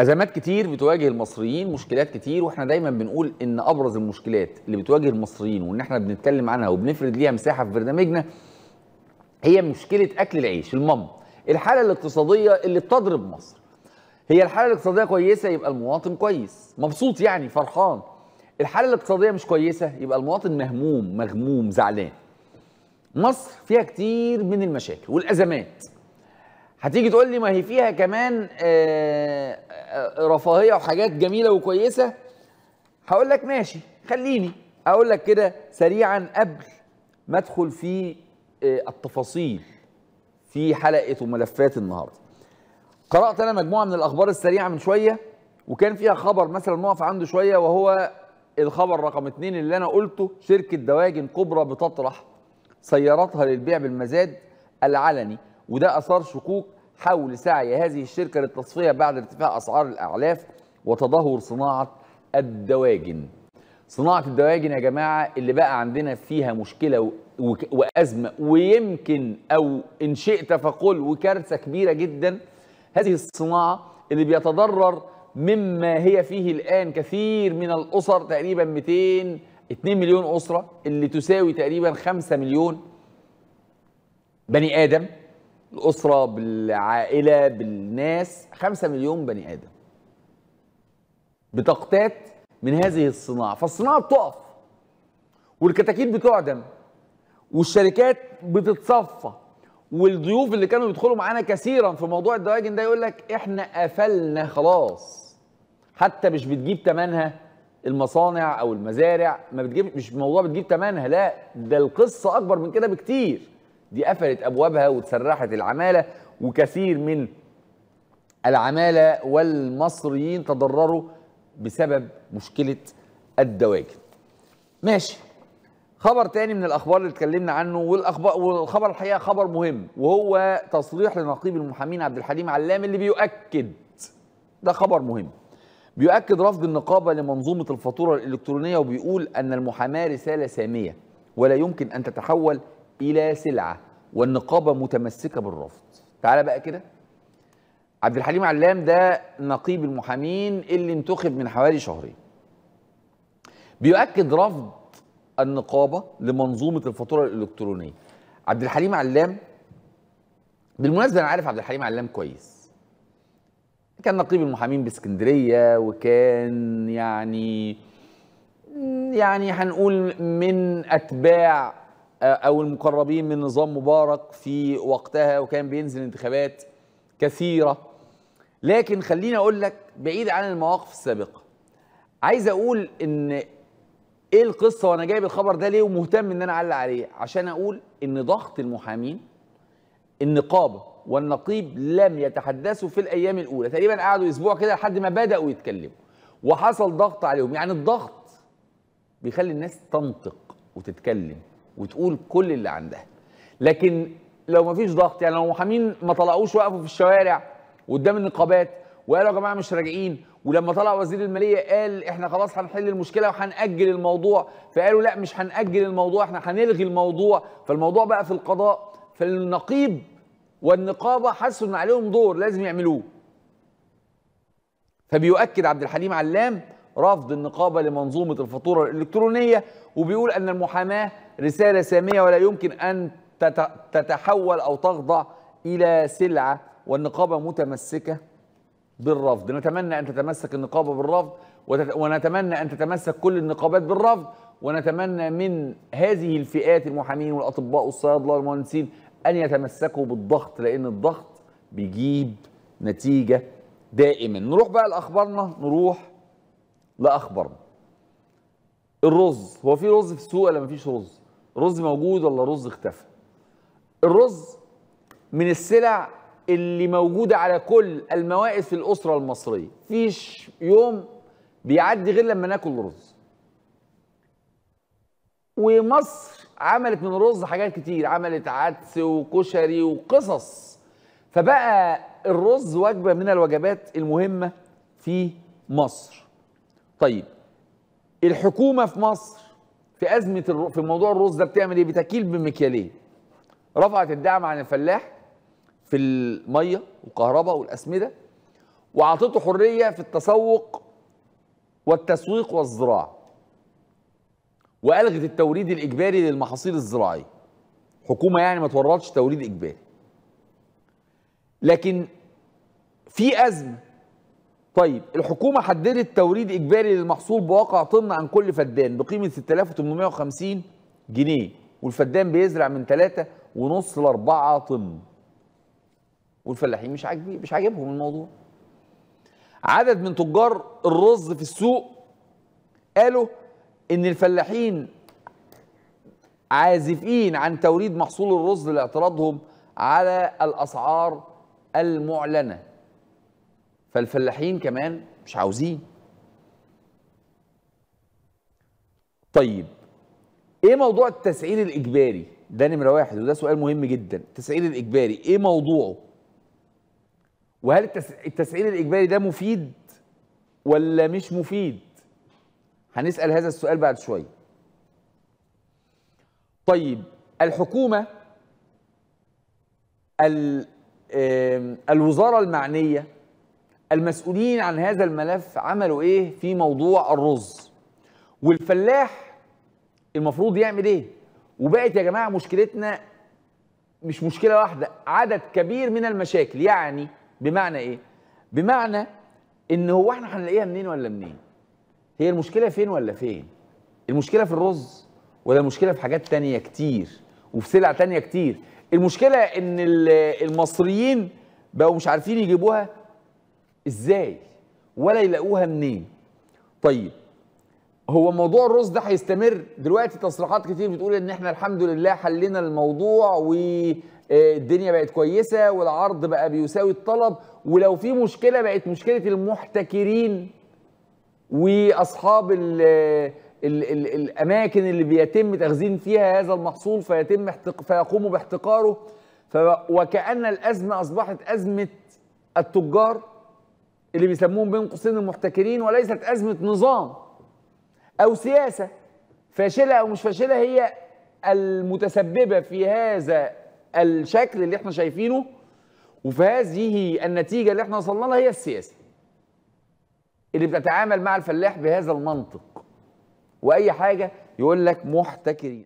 ازمات كتير بتواجه المصريين مشكلات كتير واحنا دايما بنقول ان ابرز المشكلات اللي بتواجه المصريين وان احنا بنتكلم عنها وبنفرد ليها مساحه في برنامجنا هي مشكله اكل العيش المم الحاله الاقتصاديه اللي بتضرب مصر هي الحاله الاقتصاديه كويسه يبقى المواطن كويس مبسوط يعني فرحان الحاله الاقتصاديه مش كويسه يبقى المواطن مهموم مغموم زعلان مصر فيها كتير من المشاكل والازمات هتيجي تقول لي ما هي فيها كمان آه، آه، آه، رفاهيه وحاجات جميله وكويسه هقول لك ماشي خليني اقول لك كده سريعا قبل ما ادخل في التفاصيل في حلقه وملفات النهارده قرات انا مجموعه من الاخبار السريعه من شويه وكان فيها خبر مثلا نقف عنده شويه وهو الخبر رقم اتنين اللي انا قلته شركه دواجن كبرى بتطرح سياراتها للبيع بالمزاد العلني وده أثار شكوك حول سعي هذه الشركة للتصفية بعد ارتفاع أسعار الأعلاف وتدهور صناعة الدواجن صناعة الدواجن يا جماعة اللي بقى عندنا فيها مشكلة وأزمة ويمكن أو إن شئت فقل وكارثة كبيرة جدا هذه الصناعة اللي بيتضرر مما هي فيه الآن كثير من الأسر تقريبا 200 2 مليون أسرة اللي تساوي تقريبا 5 مليون بني آدم بالاسره بالعائله بالناس 5 مليون بني ادم بتقتات من هذه الصناعه فالصناعه بتقف والكتاكيت بتعدم والشركات بتتصفى والضيوف اللي كانوا بيدخلوا معانا كثيرا في موضوع الدواجن ده يقول لك احنا قفلنا خلاص حتى مش بتجيب ثمنها المصانع او المزارع ما بتجيب مش موضوع بتجيب ثمنها لا ده القصه اكبر من كده بكتير دي قفلت ابوابها وتسرحت العماله وكثير من العماله والمصريين تضرروا بسبب مشكله الدواجن. ماشي. خبر تاني من الاخبار اللي اتكلمنا عنه والاخبار والخبر الحقيقه خبر مهم وهو تصريح لنقيب المحامين عبد الحليم علام اللي بيؤكد ده خبر مهم بيؤكد رفض النقابه لمنظومه الفاتوره الالكترونيه وبيقول ان المحاماه رساله ساميه ولا يمكن ان تتحول إلى سلعة والنقابة متمسكة بالرفض تعالى بقى كده عبد الحليم علام ده نقيب المحامين اللي انتخب من حوالي شهرين بيؤكد رفض النقابة لمنظومة الفاتورة الإلكترونية عبد الحليم علام بالمناسبة أنا عارف عبد الحليم علام كويس كان نقيب المحامين باسكندرية وكان يعني يعني هنقول من أتباع او المقربين من نظام مبارك في وقتها وكان بينزل انتخابات كثيره لكن خليني اقول لك بعيد عن المواقف السابقه عايز اقول ان ايه القصه وانا جايب الخبر ده ليه ومهتم ان انا اعلق عليه عشان اقول ان ضغط المحامين النقابه والنقيب لم يتحدثوا في الايام الاولى تقريبا قعدوا اسبوع كده لحد ما بداوا يتكلموا وحصل ضغط عليهم يعني الضغط بيخلي الناس تنطق وتتكلم وتقول كل اللي عندها لكن لو ما فيش ضغط يعني لو المحامين ما طلعوش وقفوا في الشوارع قدام النقابات وقالوا يا جماعه مش راجعين ولما طلع وزير الماليه قال احنا خلاص هنحل المشكله وهنأجل الموضوع فقالوا لا مش هنأجل الموضوع احنا هنلغي الموضوع فالموضوع بقى في القضاء فالنقيب والنقابه حسوا ان عليهم دور لازم يعملوه فبيؤكد عبد الحليم علام رفض النقابة لمنظومة الفاتورة الإلكترونية وبيقول أن المحاماة رسالة سامية ولا يمكن أن تتحول أو تخضع إلى سلعة والنقابة متمسكة بالرفض نتمنى أن تتمسك النقابة بالرفض ونتمنى أن تتمسك كل النقابات بالرفض ونتمنى من هذه الفئات المحامين والأطباء والصيادلة والمهندسين أن يتمسكوا بالضغط لأن الضغط بيجيب نتيجة دائما نروح بقى لأخبارنا نروح لا اخبر الرز هو في رز في السوق ولا مفيش رز رز موجود ولا رز اختفى الرز من السلع اللي موجودة على كل الموائد في الأسرة المصرية فيش يوم بيعدي غير لما ناكل رز ومصر عملت من الرز حاجات كتير عملت عدس وكشري وقصص فبقى الرز وجبة من الوجبات المهمة في مصر طيب الحكومه في مصر في ازمه الر... في موضوع الرز ده بتعمل ايه؟ بتكيل بمكيالين رفعت الدعم عن الفلاح في الميه والكهرباء والاسمده واعطته حريه في التسوق والتسويق والزراعه والغت التوريد الاجباري للمحاصيل الزراعيه حكومه يعني ما تورطش توريد اجباري لكن في ازمه طيب الحكومه حددت توريد اجباري للمحصول بواقع طن عن كل فدان بقيمه 6850 جنيه والفدان بيزرع من 3.5 ل 4 طن والفلاحين مش عاجبين مش عاجبهم الموضوع عدد من تجار الرز في السوق قالوا ان الفلاحين عازفين عن توريد محصول الرز لاعتراضهم على الاسعار المعلنه فالفلاحين كمان مش عاوزين طيب ايه موضوع التسعير الاجباري ده نمره واحد وده سؤال مهم جدا التسعير الاجباري ايه موضوعه وهل التسعير الاجباري ده مفيد ولا مش مفيد هنسال هذا السؤال بعد شويه طيب الحكومه الوزاره المعنيه المسؤولين عن هذا الملف عملوا ايه في موضوع الرز والفلاح المفروض يعمل ايه وبقت يا جماعه مشكلتنا مش مشكله واحده عدد كبير من المشاكل يعني بمعنى ايه بمعنى ان هو احنا هنلاقيها منين ولا منين هي المشكله فين ولا فين المشكله في الرز ولا المشكله في حاجات تانية كتير وفي سلع تانية كتير المشكله ان المصريين بقوا مش عارفين يجيبوها ازاي ولا يلاقوها منين طيب هو موضوع الرز ده هيستمر دلوقتي تصريحات كتير بتقول ان احنا الحمد لله حلينا الموضوع والدنيا آه، بقت كويسه والعرض بقى بيساوي الطلب ولو في مشكله بقت مشكله المحتكرين واصحاب الـ آه، الـ الـ الاماكن اللي بيتم تخزين فيها هذا المحصول فيتم احتق فيقوموا باحتقاره وكأن الأزمة أصبحت أزمة التجار اللي بيسموهم بين قوسين المحتكرين وليست أزمة نظام أو سياسة فاشلة أو مش فاشلة هي المتسببة في هذا الشكل اللي احنا شايفينه وفي هذه النتيجة اللي احنا وصلنا لها هي السياسة اللي بتتعامل مع الفلاح بهذا المنطق وأي حاجة يقول لك محتكرين